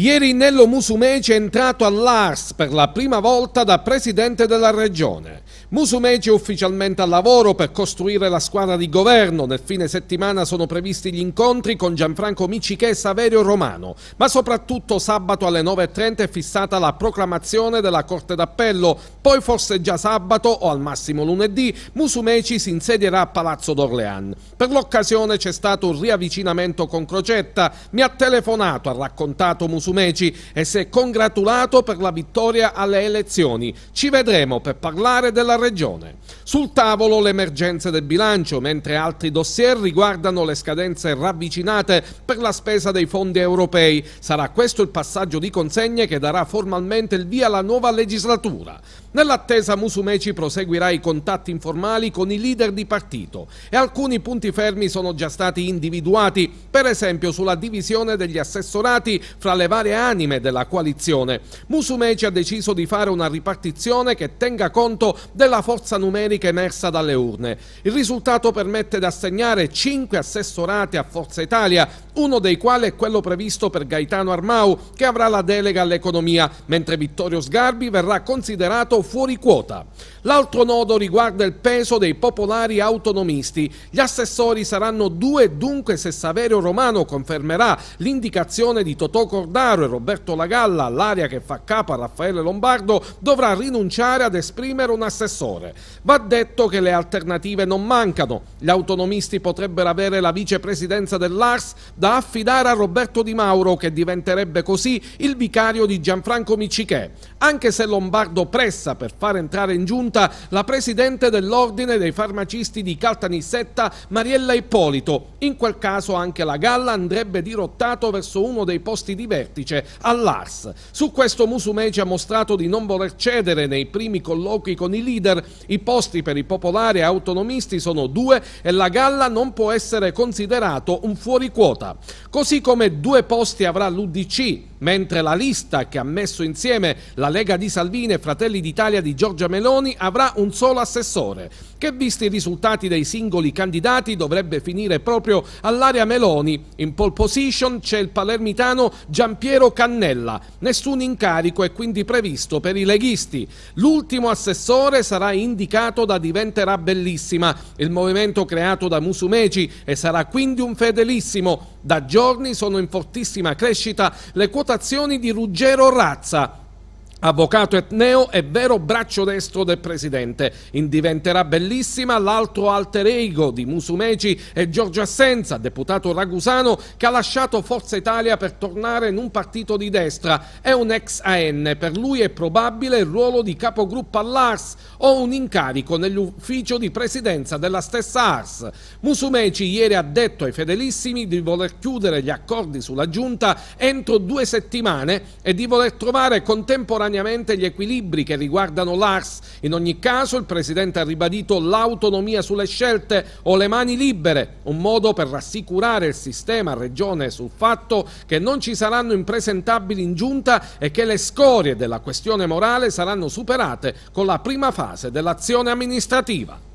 Ieri Nello Musumeci è entrato all'ARS per la prima volta da presidente della regione. Musumeci è ufficialmente al lavoro per costruire la squadra di governo. Nel fine settimana sono previsti gli incontri con Gianfranco Miciche e Saverio Romano, ma soprattutto sabato alle 9.30 è fissata la proclamazione della Corte d'Appello. Poi forse già sabato o al massimo lunedì Musumeci si insedierà a Palazzo d'Orlean. Per l'occasione c'è stato un riavvicinamento con Crocetta. Mi ha telefonato, ha raccontato Musumeci Musumeci e si è congratulato per la vittoria alle elezioni. Ci vedremo per parlare della Regione. Sul tavolo le emergenze del bilancio, mentre altri dossier riguardano le scadenze ravvicinate per la spesa dei fondi europei. Sarà questo il passaggio di consegne che darà formalmente il via alla nuova legislatura. Nell'attesa Musumeci proseguirà i contatti informali con i leader di partito e alcuni punti fermi sono già stati individuati, per esempio sulla divisione degli assessorati fra le varie anime della coalizione. Musumeci ha deciso di fare una ripartizione che tenga conto della forza numerica emersa dalle urne. Il risultato permette di assegnare 5 assessorati a Forza Italia, uno dei quali è quello previsto per Gaetano Armau, che avrà la delega all'economia, mentre Vittorio Sgarbi verrà considerato fuori quota. L'altro nodo riguarda il peso dei popolari autonomisti. Gli assessori saranno due, dunque se Saverio Romano confermerà l'indicazione di Totò Cordaro e Roberto Lagalla all'area che fa capo a Raffaele Lombardo, dovrà rinunciare ad esprimere un assessore. Va detto che le alternative non mancano. Gli autonomisti potrebbero avere la vicepresidenza dell'ARS da affidare a Roberto Di Mauro, che diventerebbe così il vicario di Gianfranco Miccichè. Anche se Lombardo pressa pressa per far entrare in giunta la presidente dell'Ordine dei Farmacisti di Caltanissetta, Mariella Ippolito. In quel caso anche la galla andrebbe dirottato verso uno dei posti di vertice, all'Ars. Su questo Musumeci ha mostrato di non voler cedere nei primi colloqui con i leader. I posti per i popolari autonomisti sono due e la galla non può essere considerato un fuori quota. Così come due posti avrà l'UDC mentre la lista che ha messo insieme la Lega di Salvini e Fratelli d'Italia di Giorgia Meloni avrà un solo assessore, che visti i risultati dei singoli candidati dovrebbe finire proprio all'area Meloni. In pole position c'è il palermitano Giampiero Cannella. Nessun incarico è quindi previsto per i leghisti. L'ultimo assessore sarà indicato da Diventerà Bellissima, il movimento creato da Musumeci e sarà quindi un fedelissimo da giorni sono in fortissima crescita le quotazioni di Ruggero Razza, Avvocato etneo è vero braccio destro del presidente. In diventerà bellissima l'altro alter ego di Musumeci e Giorgio Assenza, deputato ragusano che ha lasciato Forza Italia per tornare in un partito di destra. È un ex AN, per lui è probabile il ruolo di capogruppo all'ARS o un incarico nell'ufficio di presidenza della stessa ARS. Musumeci ieri ha detto ai fedelissimi di voler chiudere gli accordi sulla giunta entro due settimane e di voler trovare contemporaneamente temporaneamente gli equilibri che riguardano l'ARS. In ogni caso il Presidente ha ribadito l'autonomia sulle scelte o le mani libere, un modo per rassicurare il sistema Regione sul fatto che non ci saranno impresentabili in giunta e che le scorie della questione morale saranno superate con la prima fase dell'azione amministrativa.